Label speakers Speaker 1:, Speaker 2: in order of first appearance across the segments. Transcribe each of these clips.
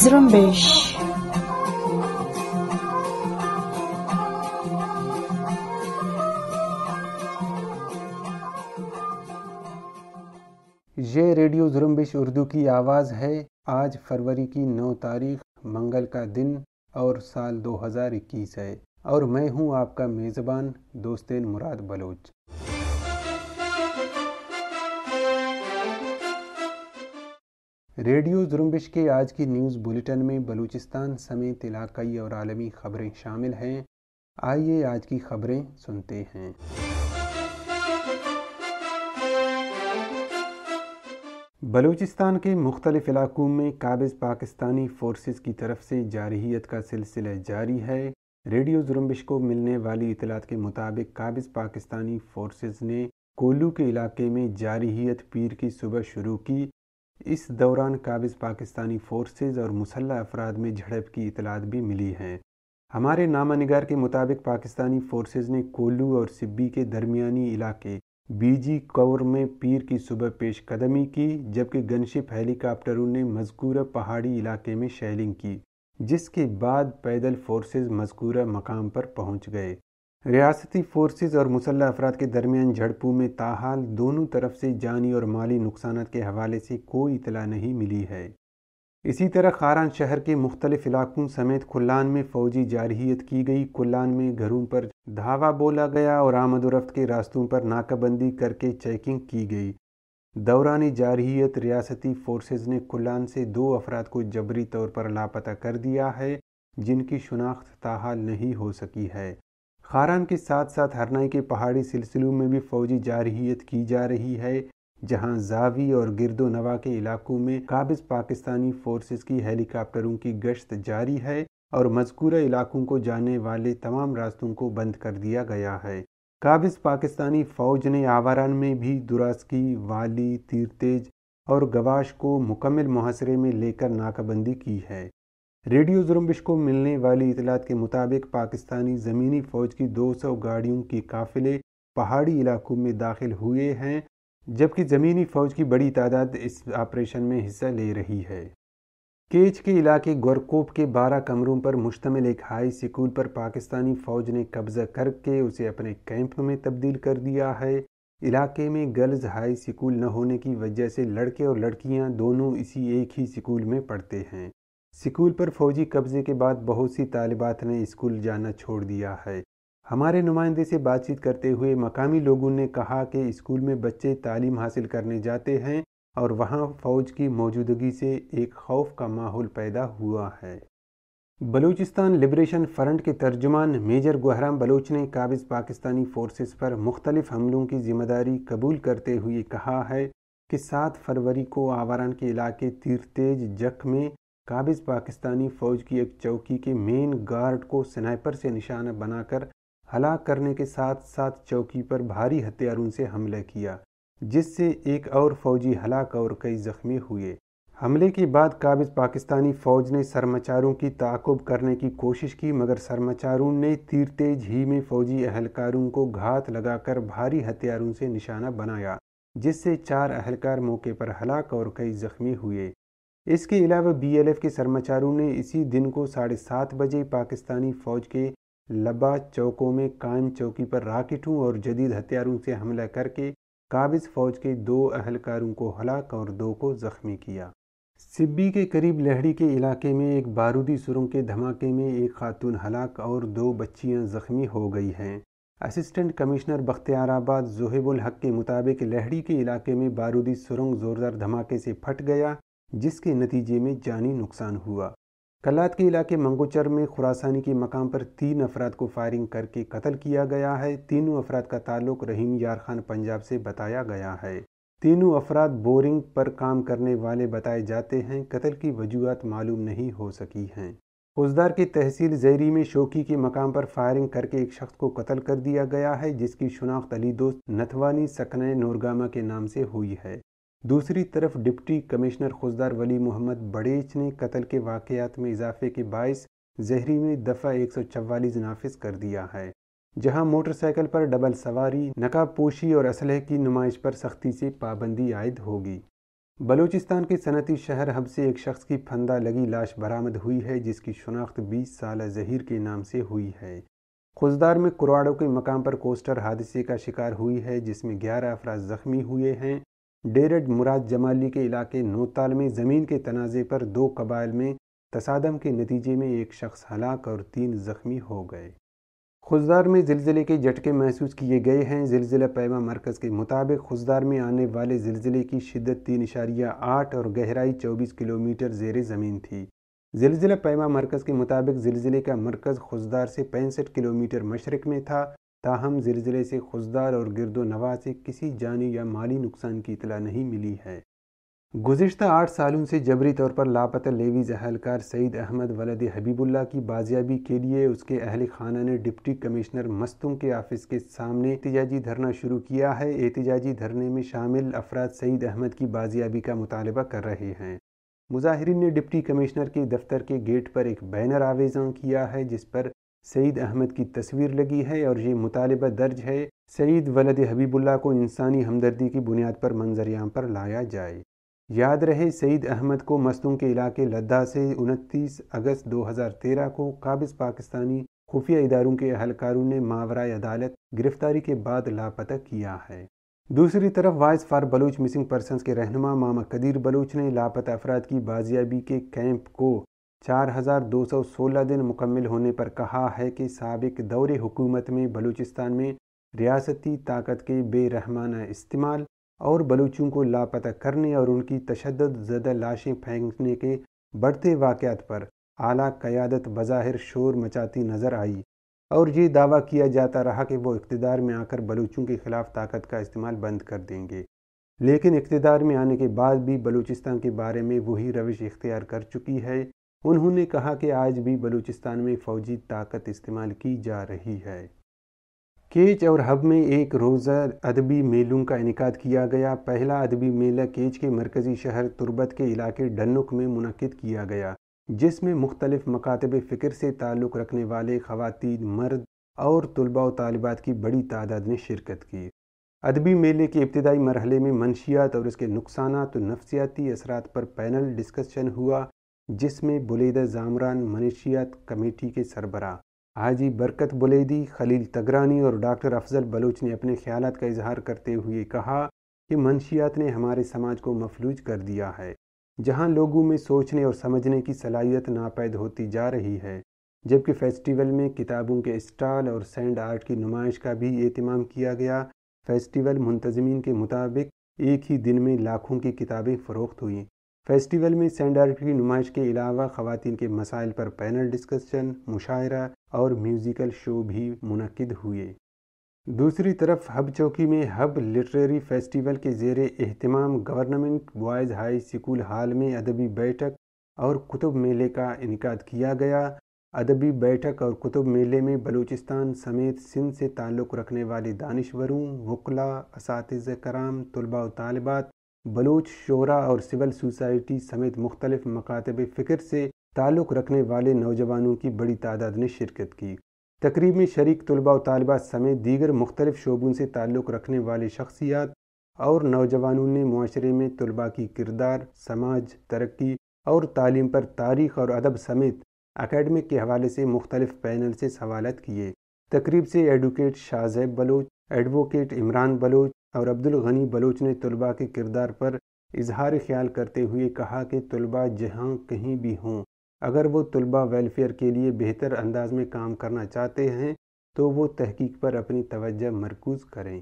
Speaker 1: ये रेडियो जुरम्बिश उर्दू की आवाज़ है आज फरवरी की नौ तारीख मंगल का दिन और साल 2021 है और मैं हूं आपका मेज़बान दोस्तेन मुराद बलोच रेडियो जुम्बिश के आज की न्यूज़ बुलेटिन में बलूचिस्तान समेत इलाकई और आलमी खबरें शामिल हैं आइए आज की खबरें सुनते हैं बलूचिस्तान के मुख्तलिफ इलाकों में काबिज पाकिस्तानी फोर्सेस की तरफ से जारहीत का सिलसिला जारी है रेडियो जुम्बिश को मिलने वाली इतलात के मुताबिक काबिज पाकिस्तानी फोर्सेस ने कोल्लू के इलाके में जारहीत पीर की सुबह शुरू की इस दौरान काबिज पाकिस्तानी फोर्सेज और मुसल्ह अफराद में झड़प की इतलात भी मिली है हमारे नामा नगार के मुताबिक पाकिस्तानी फोर्सेज ने कोलू और सिब्बी के दरमियानी इलाके बीजी कौर में पीर की सुबह पेश कदमी की जबकि गनशिप हेलीकॉप्टरों ने मजकूरा पहाड़ी इलाके में शैलिंग की जिसके बाद पैदल फोर्सेज मजकूरा मकाम पर पहुंच गए रियासती फोर्सेज और मुसल्ह अफराद के दरमियान झड़पों में ताहाल दोनों तरफ से जानी और माली नुकसान के हवाले से कोई इतला नहीं मिली है इसी तरह खारान शहर के मुख्तलिफ इलाकों समेत कुल्लान में फ़ौजी जारहीत की गई कुल्लान में घरों पर धावा बोला गया और आमदोरफ्त के रास्तों पर नाकाबंदी करके चेकिंग की गई दौरान जारहीत रियासती फोर्सेज ने कुल्लान से दो अफराद को जबरी तौर पर लापता कर दिया है जिनकी शनाख्त ताहाल नहीं हो सकी है खारान के साथ साथ हरनाई के पहाड़ी सिलसिलों में भी फौजी जारहीत की जा रही है जहां जावी और गिरदो नवा के इलाकों में काबिज पाकिस्तानी फोर्सेस की हेलीकॉप्टरों की गश्त जारी है और मजकूरा इलाकों को जाने वाले तमाम रास्तों को बंद कर दिया गया है काबिज पाकिस्तानी फ़ौज ने आवारान में भी दुरासकी वाली तीरतेज और गवाश को मुकम्मल मुहासरे में लेकर नाकाबंदी की है रेडियो जुरम्बिश को मिलने वाली इतलात के मुताबिक पाकिस्तानी ज़मीनी फ़ौज की 200 गाड़ियों के काफिले पहाड़ी इलाकों में दाखिल हुए हैं जबकि ज़मीनी फ़ौज की बड़ी तादाद इस ऑपरेशन में हिस्सा ले रही है केच के इलाके गोरकोप के 12 कमरों पर मुश्तमिल एक हाई स्कूल पर पाकिस्तानी फ़ौज ने कब्ज़ा करके उसे अपने कैंप में तब्दील कर दिया है इलाके में गर्ल्स हाई स्कूल न होने की वजह से लड़के और लड़कियां दोनों इसी एक ही स्कूल में पढ़ते हैं स्कूल पर फौजी कब्जे के बाद बहुत सी तालिबात ने स्कूल जाना छोड़ दिया है हमारे नुमाइंदे से बातचीत करते हुए मकामी लोगों ने कहा कि स्कूल में बच्चे तालीम हासिल करने जाते हैं और वहाँ फ़ौज की मौजूदगी से एक खौफ का माहौल पैदा हुआ है बलूचिस्तान लिबरेशन फ्रंट के तर्जुमान मेजर गुहराम बलोच ने काबिज पाकिस्तानी फोर्सेस पर मुख्तलिफ हमलों की जिम्मेदारी कबूल करते हुए कहा है कि सात फरवरी को आवारान के इलाके तेज जख में काबिज पाकिस्तानी फ़ौज की एक चौकी के मेन गार्ड को स्नाइपर से निशाना बनाकर हलाक करने के साथ साथ चौकी पर भारी हथियारों से हमला किया जिससे एक और फौजी हलाक और कई जख्मी हुए हमले के बाद काबिज पाकिस्तानी फ़ौज ने सरमाचारों की ताकुब करने की कोशिश की मगर सरमाचारों ने तेज ही में फ़ौजी अहलकारों को घात लगाकर भारी हथियारों से निशाना बनाया जिससे चार अहलकार मौके पर हलाक और कई जख्मी हुए इसके अलावा बीएलएफ के शर्माचारों ने इसी दिन को साढ़े सात बजे पाकिस्तानी फौज के लबा चौकों में कायम चौकी पर राकेटों और जदीद हथियारों से हमला करके काबिज फौज के दो अहलकारों को हलाक और दो को जख्मी किया सिब्बी के करीब लहड़ी के इलाके में एक बारूदी सुरंग के धमाके में एक खातून हलाक और दो बच्चियां जख्मी हो गई हैं असिस्टेंट कमिश्नर बख्तियाराबाद जोहेबुल हक के मुताबिक लहड़ी के इलाके में बारूदी सुरंग ज़ोरदार धमाके से फट गया जिसके नतीजे में जानी नुकसान हुआ कलात के इलाके मंगोचर में खुरासानी के मकाम पर तीन अफराद को फायरिंग करके कत्ल किया गया है तीनों अफराद का ताल्लुक रहीम यार खान पंजाब से बताया गया है तीनों अफराद बोरिंग पर काम करने वाले बताए जाते हैं कत्ल की वजूहत मालूम नहीं हो सकी हैं फौजदार की तहसील जहरी में शोकी के मकाम पर फायरिंग करके एक शख्स को कत्ल कर दिया गया है जिसकी शनाख्त अली दोस्त नथवानी सकन नोरगामा के नाम से हुई है दूसरी तरफ डिप्टी कमिश्नर खुजदार वली मोहम्मद बड़ेच ने कत्ल के वाकयात में इजाफे के बायस जहरी में दफ़ा एक सौ चवालीस नाफिज कर दिया है जहां मोटरसाइकिल पर डबल सवारी नकाबपोशी और असलह की नुमाइश पर सख्ती से पाबंदी आयद होगी बलूचिस्तान के सनती शहर हब से एक शख्स की फंदा लगी लाश बरामद हुई है जिसकी शनाख्त 20 साल जहीर के नाम से हुई है खुजदार में कुराड़ों के मकाम पर कोस्टर हादसे का शिकार हुई है जिसमें 11 अफराज ज़ख्मी हुए हैं डेरड मुराद जमाली के इलाके नोताल में ज़मीन के तनाज़े पर दो कबाइल में तसादम के नतीजे में एक शख्स हलाक और तीन ज़ख्मी हो गए खुजदार में जिलजिले के झटके महसूस किए गए हैं जिलजिला पैमा मरकज़ के मुताबिक खुजदार में आने वाले जिलजिले की शिदत तीन इशारिया आठ और गहराई चौबीस किलोमीटर जेर ज़मीन थी जिलजिला पैमा मरकज़ के मुताबिक जिलजिले का मरकज़ खुजदार से पैंसठ किलोमीटर मशरक़ में था ताहम जिलजिले से खुजदार और गिरदो नवा से किसी जानी या माली नुकसान की इतला नहीं मिली है गुज्त आठ सालों से जबरी तौर पर लापता लेवीज़ अहलकार सईद अहमद वलद हबीबुल्ला की बाजियाबी के लिए उसके अहल खाना ने डिप्टी कमिश्नर मस्तों के ऑफिस के सामने एहतजाजी धरना शुरू किया है एहतजाजी धरने में शामिल अफराद सईद अहमद की बाजियाबी का मुतालबा कर रहे हैं मुजाहरीन ने डिप्टी कमिश्नर के दफ्तर के गेट पर एक बैनर आवेजा किया है जिस पर सईद अहमद की तस्वीर लगी है और ये मुतालबा दर्ज है सईद वलद हबीबुल्ला को इंसानी हमदर्दी की बुनियाद पर मंजरियाम पर लाया जाए याद रहे सईद अहमद को मस्तों के इलाके लद्दा से 29 अगस्त 2013 को काबिज पाकिस्तानी खुफिया इदारों के अहलकारों ने मावरा अदालत गिरफ्तारी के बाद लापता किया है दूसरी तरफ voice for Baloch missing person के रहनुमा मामा कदीर बलूच ने लापता अफराद की बाजियाबी के कैंप को 4,216 दिन मुकम्मल होने पर कहा है कि सबक दौरे हुकूमत में बलूचिस्तान में रियासती ताकत के बेरहमाना इस्तेमाल और बलूचों को लापता करने और उनकी तशद ज़दा लाशें फेंकने के बढ़ते वाक़ात पर आला क़्यादत बज़ाहिर शोर मचाती नज़र आई और ये दावा किया जाता रहा कि वो इकतदार में आकर बलूचों के ख़िलाफ़ ताकत का इस्तेमाल बंद कर देंगे लेकिन इकतदार में आने के बाद भी बलूचिस्तान के बारे में वही रविश इख्तियार कर चुकी है उन्होंने कहा कि आज भी बलूचिस्तान में फौजी ताकत इस्तेमाल की जा रही है केच और हब में एक रोज़ा अदबी मेलों का इनका किया गया पहला अदबी मेला केच के मरकज़ी शहर तुरबत के इलाके डन्नुक में मुनद किया गया जिसमें मुख्तलिफ मकातब फ़िक्र से ताल्लुक़ रखने वाले ख़वातीन मर्द और तलबा व तालबात की बड़ी तादाद ने शिरकत की अदबी मेले के इब्तदाई मरहले में मनशियात और इसके नुकसान तो नफसियाती असरात पर पैनल डिस्कशन हुआ जिसमें बुलेद ज़ामरान मनशियात कमेटी के सरबरा हाजी बरकत बुलेदी खलील तगरानी और डॉक्टर अफजल बलूच ने अपने ख्याल का इजहार करते हुए कहा कि मनशियात ने हमारे समाज को मफलूज कर दिया है जहाँ लोगों में सोचने और समझने की सलाहियत नापैद होती जा रही है जबकि फेस्टिवल में किताबों के स्टॉल और सैंड आर्ट की नुमाइश का भी एहतमाम किया गया फेस्टिवल मुंतजमीन के मुताबिक एक ही दिन में लाखों की किताबें फ़रोख्त हुईं फेस्टिवल में सेंडार्ट की नुमाइश के अलावा खातन के मसाइल पर पैनल डिस्कशन मुशायरा और म्यूज़िकल शो भी मनकद हुए दूसरी तरफ हब चौकी में हब लिटरेरी फेस्टिवल के जेर अहतमाम government boys high school hall में अदबी बैठक और कुतुब मेले का इनका किया गया अदबी बैठक और कुतुब मेले में बलूचिस्तान समेत सिंध से ताल्लुक़ रखने वाले दानश्वरों वकला इस कराम तलबा व तालबात बलोच शोरा और सिविल सोसाइटी समेत मुख्तलिफ मकातब फ़िक्र से ताल्लुक़ रखने वाले नौजवानों की बड़ी तादाद ने शिरकत की तकरीब में शरीक तलबा और तलबा समेत दीगर मुख्तलिफ शोबों से ताल्लुक़ रखने वाले शख्सियात और नौजवानों ने माशरे में तलबा की किरदार समाज तरक्की और तालीम पर तारीख और अदब समेत अकेडमिक के हवाले से मुख्तलिफ पैनल से सवालत किए तकरीब से एडवोकेट शाहजैब बलोच एडवोकेट इमरान बलोच और अब्दुल गनी बलोच ने तलबा के किरदार पर इजहार ख्याल करते हुए कहा कि तलबा जहाँ कहीं भी हों अगर वो तलबा वेलफेयर के लिए बेहतर अंदाज में काम करना चाहते हैं तो वो तहकीक पर अपनी तवज्जो मरकूज़ करें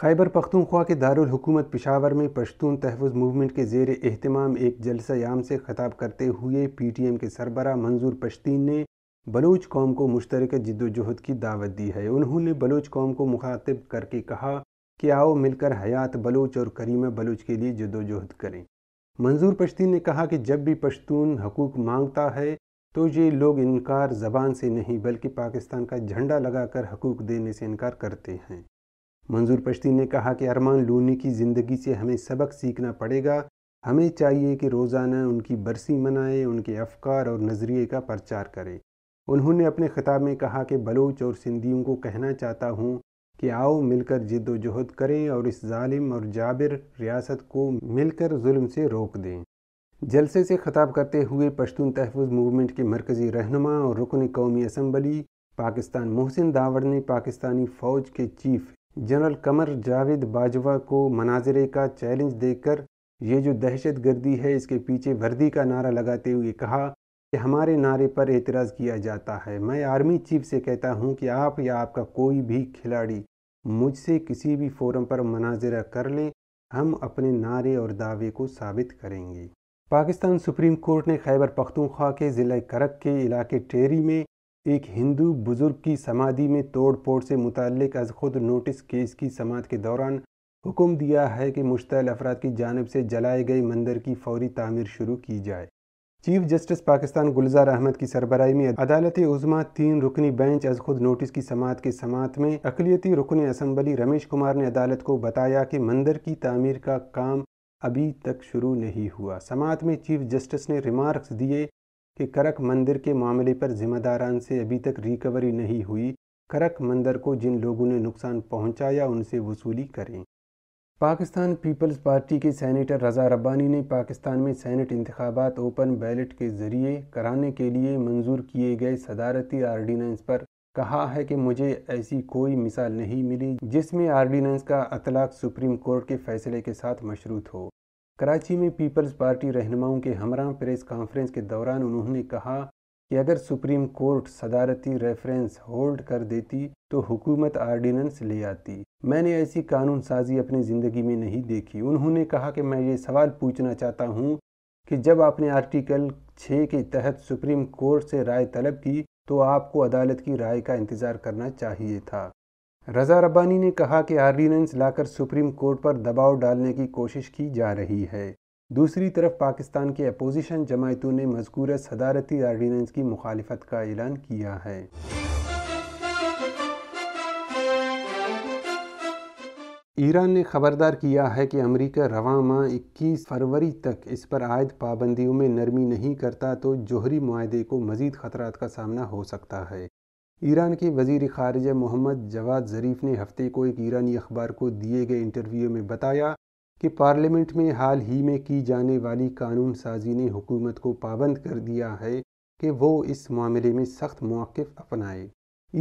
Speaker 1: खैबर पख्तूनख्वा के दारुल हुकूमत पिशावर में पश्तून तहफ़ मूवमेंट के जेर अहतमाम एक जलसा याम से ख़ताब करते हुए पी टी एम के सरबरा मंजूर पश्तीन ने बलूच कौम को मुश्तरक जद्दोजहद की दावत दी है उन्होंने बलूच कौम को मुखातिब करके कहा कि आओ मिलकर हयात बलूच और करीमा बलूच के लिए जद्दोजहद करें मंजूर पश्ती ने कहा कि जब भी पश्तून हकूक मांगता है तो ये लोग इनकार ज़बान से नहीं बल्कि पाकिस्तान का झंडा लगाकर हकूक देने से इनकार करते हैं मंजूर पश्ती ने कहा कि अरमान लूनी की ज़िंदगी से हमें सबक सीखना पड़ेगा हमें चाहिए कि रोज़ाना उनकी बरसी मनाएं उनके अफकार और नज़रिए का प्रचार करें उन्होंने अपने ख़िताब में कहा कि बलोच और सिंधियों को कहना चाहता हूँ कि आओ मिलकर जिद्दोजहद करें और इस जालिम और जाबिर रियासत को मिलकर जुल्म से रोक दें जलसे से ख़ताब करते हुए पश्तून तहफ़ मूवमेंट के मरकज़ी रहनुमा और रुकन कौमी असम्बली पाकिस्तान मोहसिन दावड़ ने पाकिस्तानी फ़ौज के चीफ जनरल कमर जावेद बाजवा को मनाजरे का चैलेंज देकर ये जो दहशत गर्दी है इसके पीछे वर्दी का नारा लगाते हुए कहा कि हमारे नारे पर एतराज़ किया जाता है मैं आर्मी चीफ से कहता हूँ कि आप या आपका कोई भी खिलाड़ी मुझसे किसी भी फोरम पर मनाजरा कर ले हम अपने नारे और दावे को साबित करेंगे पाकिस्तान सुप्रीम कोर्ट ने खैबर पख्तूनख्वा के ज़िले करक के इलाके टेरी में एक हिंदू बुज़ुर्ग की समाधि में तोड़ फोड़ से मुतल अज खुद नोटिस केस की समात के दौरान हुक्म दिया है कि मुश्तल अफराद की जानब से जलाए गए मंदिर की फौरी तामीर शुरू की जाए चीफ जस्टिस पाकिस्तान गुलजार अहमद की सरबराई में अदालत उजमा तीन रुकनी बेंच अज खुद नोटिस की समात के समात में अकलीती रुकन असम्बली रमेश कुमार ने अदालत को बताया कि मंदिर की तमीर का काम अभी तक शुरू नहीं हुआ समात में चीफ जस्टिस ने रिमार्क्स दिए कि करक मंदिर के मामले पर जिम्मेदारान से अभी तक रिकवरी नहीं हुई करक मंदिर को जिन लोगों ने नुकसान पहुंचाया उनसे वसूली करें पाकिस्तान पीपल्स पार्टी के सैनेटर रज़ा रब्बानी ने पाकिस्तान में सैनेट इंतबात ओपन बैलेट के ज़रिए कराने के लिए मंजूर किए गए सदारती आर्डीनेंस पर कहा है कि मुझे ऐसी कोई मिसाल नहीं मिली जिसमें आर्डीनेंस का अतलाक सुप्रीम कोर्ट के फैसले के साथ मशरूत हो कराची में पीपल्स पार्टी रहनुमाओं के हमरा प्रेस कॉन्फ्रेंस के दौरान उन्होंने कहा कि अगर सुप्रीम कोर्ट सदारती रेफरेंस होल्ड कर देती तो हुकूमत आर्डिनेंस ले आती मैंने ऐसी कानून साजी अपनी ज़िंदगी में नहीं देखी उन्होंने कहा कि मैं ये सवाल पूछना चाहता हूँ कि जब आपने आर्टिकल छः के तहत सुप्रीम कोर्ट से राय तलब की तो आपको अदालत की राय का इंतज़ार करना चाहिए था रजा रब्बानी ने कहा कि आर्डिनेंस लाकर सुप्रीम कोर्ट पर दबाव डालने की कोशिश की जा रही है दूसरी तरफ पाकिस्तान के अपोजिशन जमायतों ने मजकूर सदारती आर्डीनेंस की मुखालफत का ऐलान किया है ईरान ने खबरदार किया है कि अमेरिका रवा माह इक्कीस फरवरी तक इस पर आयद पाबंदियों में नरमी नहीं करता तो जोहरी माहे को मजीद खतरा का सामना हो सकता है ईरान के वजीर खारजा मोहम्मद जवाद ज़रीफ ने हफ्ते को एक ईरानी अखबार को दिए गए इंटरव्यू में बताया कि पार्लियामेंट में हाल ही में की जाने वाली कानून साजी ने हुकूमत को पाबंद कर दिया है कि वो इस मामले में सख्त मौक़ अपनाए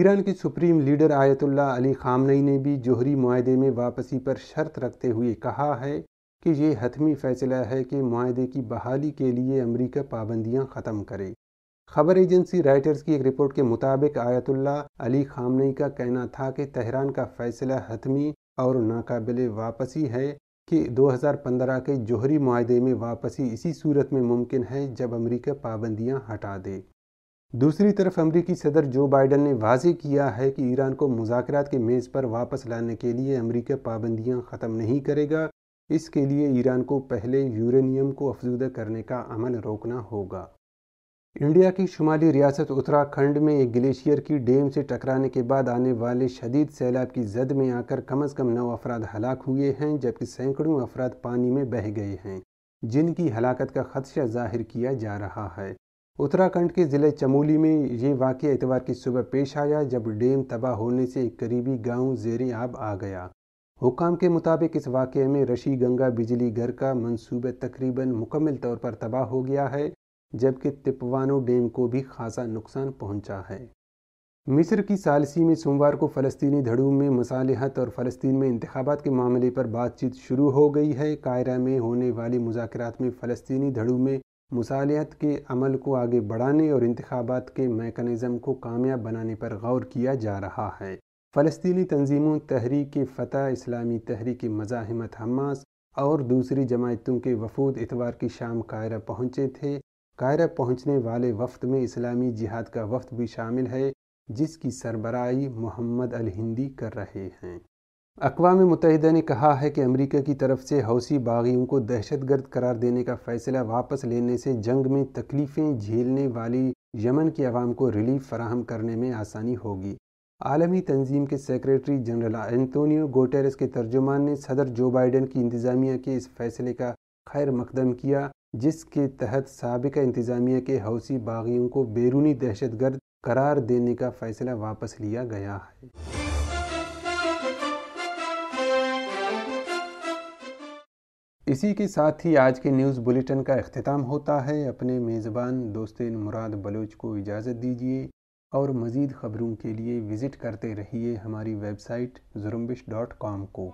Speaker 1: ईरान के supreme leader Ayatollah Ali Khamenei ने भी जोहरी माहे में वापसी पर शर्त रखते हुए कहा है कि ये हतमी फैसला है कि माहे की बहाली के लिए अमरीका पाबंदियाँ ख़त्म करे खबर एजेंसी राइटर्स की एक रिपोर्ट के मुताबिक आयतुल्ला अली खामनई का कहना था कि तेहरान का फैसला हतमी और नाकबिल वापसी है कि 2015 के जोहरी माहे में वापसी इसी सूरत में मुमकिन है जब अमेरिका पाबंदियां हटा दे दूसरी तरफ अमरीकी सदर जो बाइडन ने वाजे किया है कि ईरान को मुजाकर के मेज़ पर वापस लाने के लिए अमरीका पाबंदियां ख़त्म नहीं करेगा इसके लिए ईरान को पहले यूरेनियम को अफजूदा करने का अमल रोकना होगा इंडिया की शुमाली रियासत उत्तराखंड में एक ग्लेशियर की डेम से टकराने के बाद आने वाले शदीद सैलाब की जद में आकर कम अज़ कम नौ अफराद हलाक हुए हैं जबकि सैकड़ों अफराद पानी में बह गए हैं जिनकी हलाकत का खदशा जाहिर किया जा रहा है उत्तराखंड के ज़िले चमोली में ये वाक़ एतवार की सुबह पेश आया जब डेम तबाह होने से एक करीबी गाँव जेर आब आ गया हुकाम के मुताबिक इस वाक़े में रशी गंगा बिजली घर का मनसूबा तकरीबन मुकम्मल तौर पर तबाह हो गया है जबकि तिपवानो डैम को भी खासा नुकसान पहुंचा है मिस्र की सालसी में सोमवार को फ़लस्तीनी धड़ों में मसालहत और फ़लस्तीन में इंतबात के मामले पर बातचीत शुरू हो गई है कायरा में होने वाली मुजात में फ़लस्तीनी धड़ों में मसालहत के अमल को आगे बढ़ाने और इंतबात के मेकनिज़म को कामयाब बनाने पर गौर किया जा रहा है फ़लस्तीनी तंजीमों तहरीक फ़तह इस्लामी तहरीक मज़ाहमत हमास और दूसरी जमायतों के वफूद इतवार की शाम कायरा पहुँचे थे कायरा पहुंचने वाले वफ्त में इस्लामी जिहाद का वफ्त भी शामिल है जिसकी सरबराही मोहम्मद अल हिंदी कर रहे हैं अकवा मुतहदा ने कहा है कि अमेरिका की तरफ से हौसी बागियों को दहशतगर्द करार देने का फैसला वापस लेने से जंग में तकलीफ़ें झेलने वाली यमन की आवाम को रिलीफ फराहम करने में आसानी होगी आलमी तंजीम के सेक्रेटरी जनरल एंतोनी गोटेरस के तर्जुमान ने सदर जो बाइडन की इंतज़ामिया के इस फैसले का खैर मकदम किया जिसके तहत सबक इंतज़ामिया के हौसी बागियों को बैरूनी दहशतगर्द करार देने का फ़ैसला वापस लिया गया है इसी के साथ ही आज के न्यूज़ बुलेटिन का अख्ताम होता है अपने मेज़बान दोस्त मुराद बलोच को इजाज़त दीजिए और मज़ीद ख़बरों के लिए विज़िट करते रहिए हमारी वेबसाइट जुरम्बिश डॉट कॉम को